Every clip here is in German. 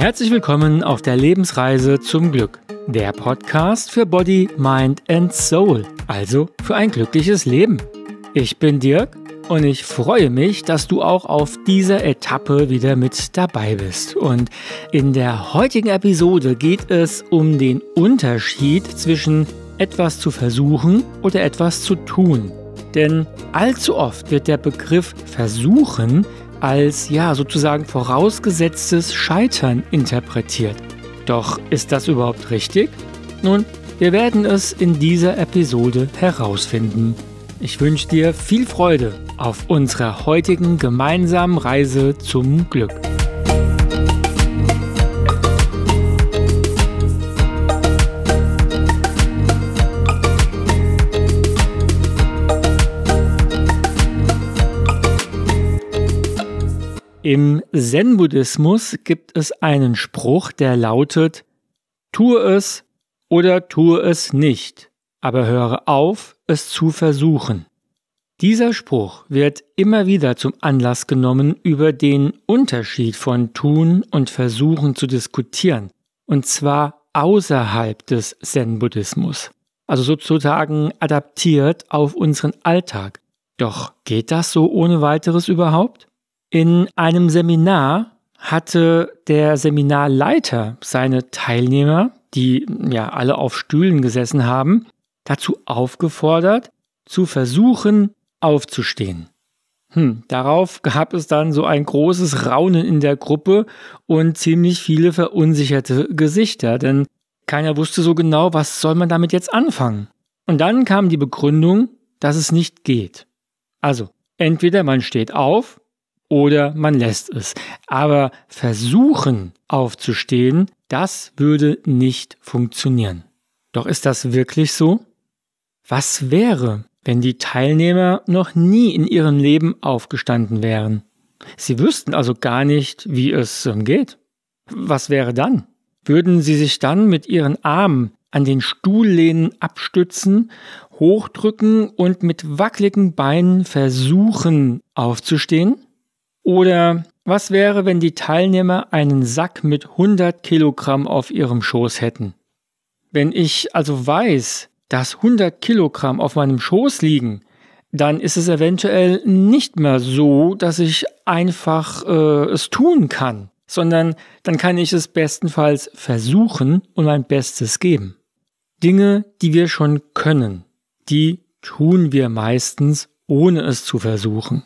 Herzlich willkommen auf der Lebensreise zum Glück, der Podcast für Body, Mind and Soul, also für ein glückliches Leben. Ich bin Dirk und ich freue mich, dass du auch auf dieser Etappe wieder mit dabei bist. Und in der heutigen Episode geht es um den Unterschied zwischen etwas zu versuchen oder etwas zu tun. Denn allzu oft wird der Begriff versuchen als ja sozusagen vorausgesetztes Scheitern interpretiert. Doch ist das überhaupt richtig? Nun, wir werden es in dieser Episode herausfinden. Ich wünsche dir viel Freude auf unserer heutigen gemeinsamen Reise zum Glück. Im Zen-Buddhismus gibt es einen Spruch, der lautet, tue es oder tue es nicht, aber höre auf, es zu versuchen. Dieser Spruch wird immer wieder zum Anlass genommen, über den Unterschied von Tun und Versuchen zu diskutieren, und zwar außerhalb des Zen-Buddhismus, also sozusagen adaptiert auf unseren Alltag. Doch geht das so ohne weiteres überhaupt? In einem Seminar hatte der Seminarleiter seine Teilnehmer, die ja alle auf Stühlen gesessen haben, dazu aufgefordert, zu versuchen, aufzustehen. Hm, darauf gab es dann so ein großes Raunen in der Gruppe und ziemlich viele verunsicherte Gesichter, denn keiner wusste so genau, was soll man damit jetzt anfangen. Und dann kam die Begründung, dass es nicht geht. Also, entweder man steht auf oder man lässt es. Aber versuchen aufzustehen, das würde nicht funktionieren. Doch ist das wirklich so? Was wäre, wenn die Teilnehmer noch nie in ihrem Leben aufgestanden wären? Sie wüssten also gar nicht, wie es ähm, geht. Was wäre dann? Würden sie sich dann mit ihren Armen an den Stuhllehnen abstützen, hochdrücken und mit wackeligen Beinen versuchen aufzustehen? Oder was wäre, wenn die Teilnehmer einen Sack mit 100 Kilogramm auf ihrem Schoß hätten? Wenn ich also weiß, dass 100 Kilogramm auf meinem Schoß liegen, dann ist es eventuell nicht mehr so, dass ich einfach äh, es tun kann, sondern dann kann ich es bestenfalls versuchen und mein Bestes geben. Dinge, die wir schon können, die tun wir meistens, ohne es zu versuchen.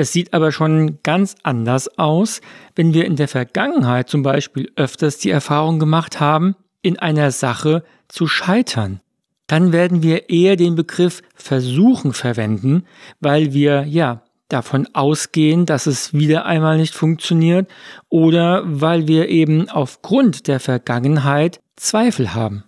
Es sieht aber schon ganz anders aus, wenn wir in der Vergangenheit zum Beispiel öfters die Erfahrung gemacht haben, in einer Sache zu scheitern. Dann werden wir eher den Begriff versuchen verwenden, weil wir ja davon ausgehen, dass es wieder einmal nicht funktioniert oder weil wir eben aufgrund der Vergangenheit Zweifel haben.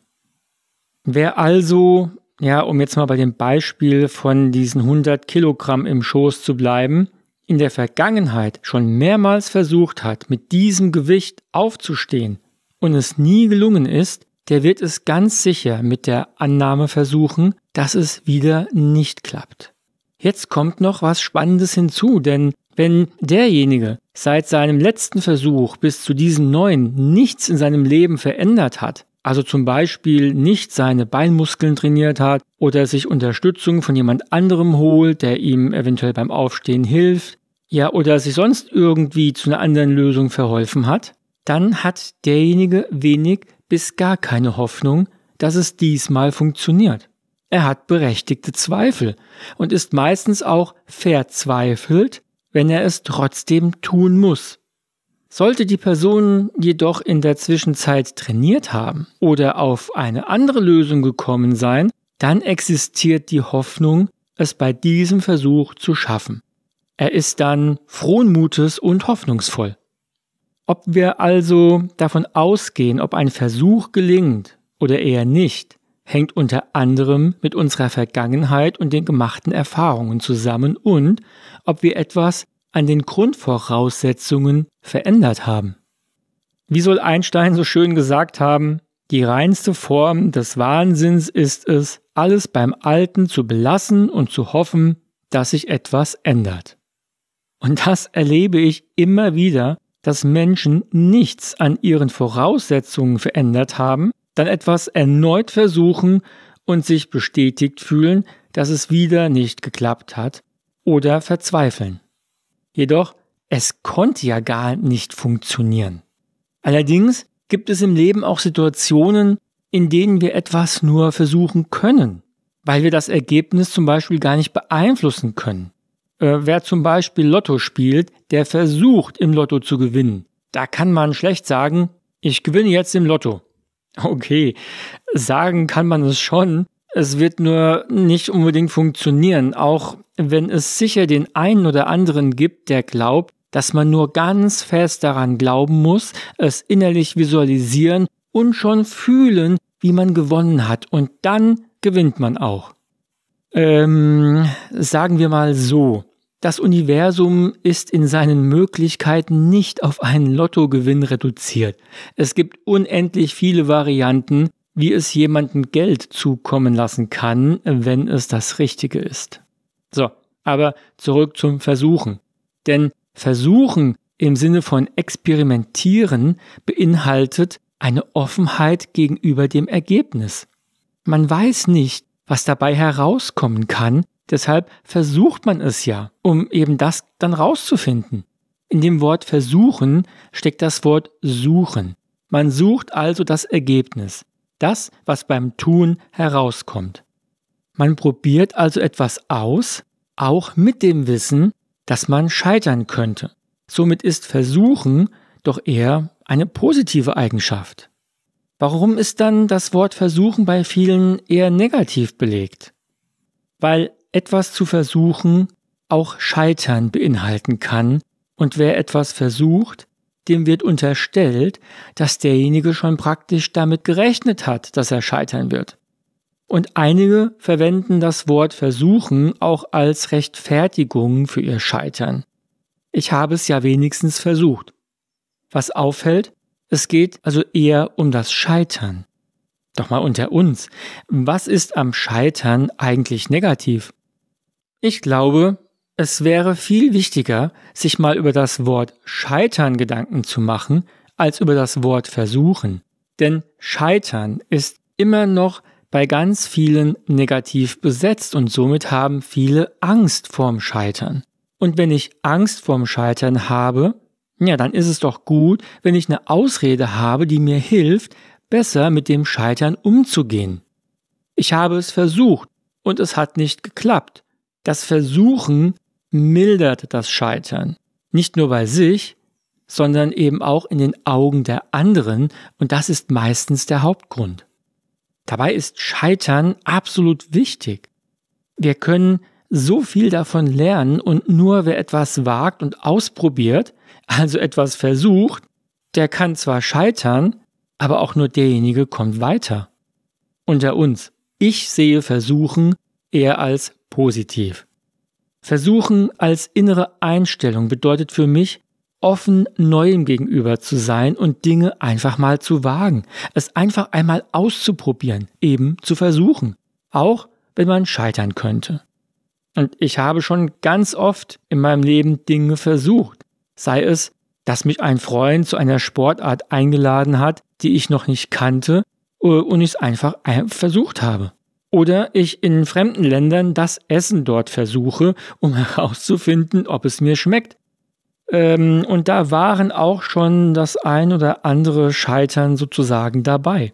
Wer also, ja, um jetzt mal bei dem Beispiel von diesen 100 Kilogramm im Schoß zu bleiben, in der Vergangenheit schon mehrmals versucht hat, mit diesem Gewicht aufzustehen und es nie gelungen ist, der wird es ganz sicher mit der Annahme versuchen, dass es wieder nicht klappt. Jetzt kommt noch was Spannendes hinzu, denn wenn derjenige seit seinem letzten Versuch bis zu diesem neuen nichts in seinem Leben verändert hat, also zum Beispiel nicht seine Beinmuskeln trainiert hat oder sich Unterstützung von jemand anderem holt, der ihm eventuell beim Aufstehen hilft, ja, oder sich sonst irgendwie zu einer anderen Lösung verholfen hat, dann hat derjenige wenig bis gar keine Hoffnung, dass es diesmal funktioniert. Er hat berechtigte Zweifel und ist meistens auch verzweifelt, wenn er es trotzdem tun muss. Sollte die Person jedoch in der Zwischenzeit trainiert haben oder auf eine andere Lösung gekommen sein, dann existiert die Hoffnung, es bei diesem Versuch zu schaffen. Er ist dann frohen Mutes und hoffnungsvoll. Ob wir also davon ausgehen, ob ein Versuch gelingt oder eher nicht, hängt unter anderem mit unserer Vergangenheit und den gemachten Erfahrungen zusammen und ob wir etwas an den Grundvoraussetzungen verändert haben. Wie soll Einstein so schön gesagt haben, die reinste Form des Wahnsinns ist es, alles beim Alten zu belassen und zu hoffen, dass sich etwas ändert. Und das erlebe ich immer wieder, dass Menschen nichts an ihren Voraussetzungen verändert haben, dann etwas erneut versuchen und sich bestätigt fühlen, dass es wieder nicht geklappt hat oder verzweifeln. Jedoch, es konnte ja gar nicht funktionieren. Allerdings gibt es im Leben auch Situationen, in denen wir etwas nur versuchen können, weil wir das Ergebnis zum Beispiel gar nicht beeinflussen können. Äh, wer zum Beispiel Lotto spielt, der versucht im Lotto zu gewinnen. Da kann man schlecht sagen, ich gewinne jetzt im Lotto. Okay, sagen kann man es schon. Es wird nur nicht unbedingt funktionieren, auch wenn es sicher den einen oder anderen gibt, der glaubt, dass man nur ganz fest daran glauben muss, es innerlich visualisieren und schon fühlen, wie man gewonnen hat. Und dann gewinnt man auch. Ähm, sagen wir mal so, das Universum ist in seinen Möglichkeiten nicht auf einen Lottogewinn reduziert. Es gibt unendlich viele Varianten, wie es jemandem Geld zukommen lassen kann, wenn es das Richtige ist. So, aber zurück zum Versuchen. Denn Versuchen im Sinne von Experimentieren beinhaltet eine Offenheit gegenüber dem Ergebnis. Man weiß nicht, was dabei herauskommen kann, Deshalb versucht man es ja, um eben das dann rauszufinden. In dem Wort versuchen steckt das Wort suchen. Man sucht also das Ergebnis, das, was beim Tun herauskommt. Man probiert also etwas aus, auch mit dem Wissen, dass man scheitern könnte. Somit ist Versuchen doch eher eine positive Eigenschaft. Warum ist dann das Wort Versuchen bei vielen eher negativ belegt? Weil etwas zu versuchen auch Scheitern beinhalten kann, und wer etwas versucht, dem wird unterstellt, dass derjenige schon praktisch damit gerechnet hat, dass er scheitern wird. Und einige verwenden das Wort versuchen auch als Rechtfertigung für ihr Scheitern. Ich habe es ja wenigstens versucht. Was auffällt, es geht also eher um das Scheitern. Doch mal unter uns, was ist am Scheitern eigentlich negativ? Ich glaube, es wäre viel wichtiger, sich mal über das Wort Scheitern Gedanken zu machen, als über das Wort Versuchen. Denn Scheitern ist immer noch bei ganz vielen negativ besetzt und somit haben viele Angst vorm Scheitern. Und wenn ich Angst vorm Scheitern habe, ja, dann ist es doch gut, wenn ich eine Ausrede habe, die mir hilft, besser mit dem Scheitern umzugehen. Ich habe es versucht und es hat nicht geklappt. Das Versuchen mildert das Scheitern. Nicht nur bei sich, sondern eben auch in den Augen der anderen und das ist meistens der Hauptgrund. Dabei ist Scheitern absolut wichtig. Wir können so viel davon lernen und nur wer etwas wagt und ausprobiert, also etwas versucht, der kann zwar scheitern, aber auch nur derjenige kommt weiter. Unter uns, ich sehe Versuchen eher als positiv. Versuchen als innere Einstellung bedeutet für mich, offen neuem gegenüber zu sein und Dinge einfach mal zu wagen, es einfach einmal auszuprobieren, eben zu versuchen, auch wenn man scheitern könnte. Und ich habe schon ganz oft in meinem Leben Dinge versucht, sei es, dass mich ein Freund zu einer Sportart eingeladen hat, die ich noch nicht kannte äh, und ich es einfach äh, versucht habe. Oder ich in fremden Ländern das Essen dort versuche, um herauszufinden, ob es mir schmeckt. Ähm, und da waren auch schon das ein oder andere Scheitern sozusagen dabei.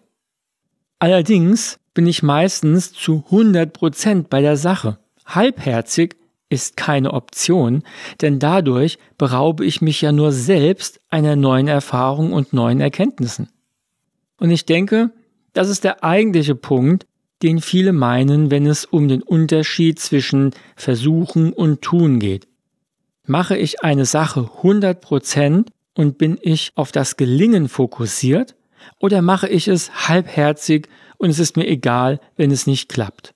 Allerdings bin ich meistens zu 100% bei der Sache. Halbherzig ist keine Option, denn dadurch beraube ich mich ja nur selbst einer neuen Erfahrung und neuen Erkenntnissen. Und ich denke, das ist der eigentliche Punkt, den viele meinen, wenn es um den Unterschied zwischen Versuchen und Tun geht. Mache ich eine Sache 100% und bin ich auf das Gelingen fokussiert oder mache ich es halbherzig und es ist mir egal, wenn es nicht klappt?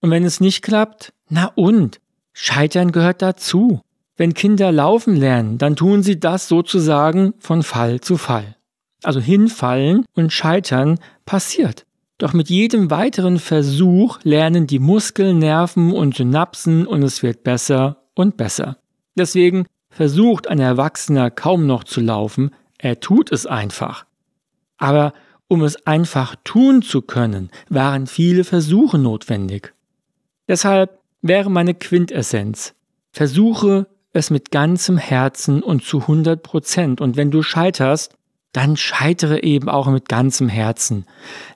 Und wenn es nicht klappt, na und? Scheitern gehört dazu. Wenn Kinder laufen lernen, dann tun sie das sozusagen von Fall zu Fall. Also hinfallen und scheitern passiert. Doch mit jedem weiteren Versuch lernen die Muskeln, Nerven und Synapsen und es wird besser und besser. Deswegen versucht ein Erwachsener kaum noch zu laufen, er tut es einfach. Aber um es einfach tun zu können, waren viele Versuche notwendig. Deshalb wäre meine Quintessenz, versuche es mit ganzem Herzen und zu 100 Prozent und wenn du scheiterst, dann scheitere eben auch mit ganzem Herzen.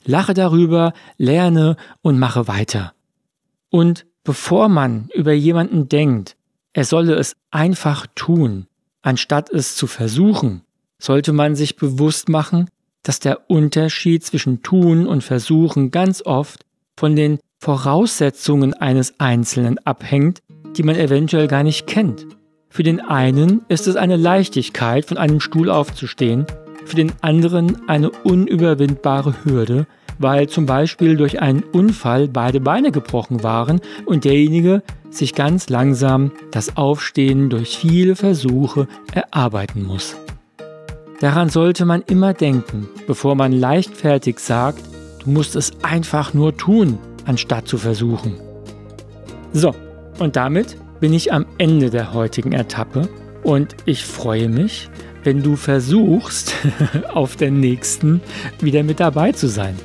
Lache darüber, lerne und mache weiter. Und bevor man über jemanden denkt, er solle es einfach tun, anstatt es zu versuchen, sollte man sich bewusst machen, dass der Unterschied zwischen tun und versuchen ganz oft von den Voraussetzungen eines Einzelnen abhängt, die man eventuell gar nicht kennt. Für den einen ist es eine Leichtigkeit, von einem Stuhl aufzustehen, für den anderen eine unüberwindbare Hürde, weil zum Beispiel durch einen Unfall beide Beine gebrochen waren und derjenige sich ganz langsam das Aufstehen durch viele Versuche erarbeiten muss. Daran sollte man immer denken, bevor man leichtfertig sagt, du musst es einfach nur tun, anstatt zu versuchen. So, und damit bin ich am Ende der heutigen Etappe und ich freue mich, wenn du versuchst, auf der nächsten wieder mit dabei zu sein.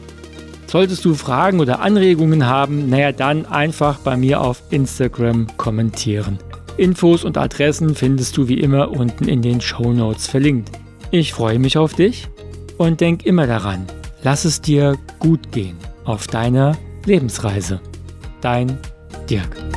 Solltest du Fragen oder Anregungen haben, naja, dann einfach bei mir auf Instagram kommentieren. Infos und Adressen findest du wie immer unten in den Show Notes verlinkt. Ich freue mich auf dich und denk immer daran, lass es dir gut gehen auf deiner Lebensreise. Dein Dirk.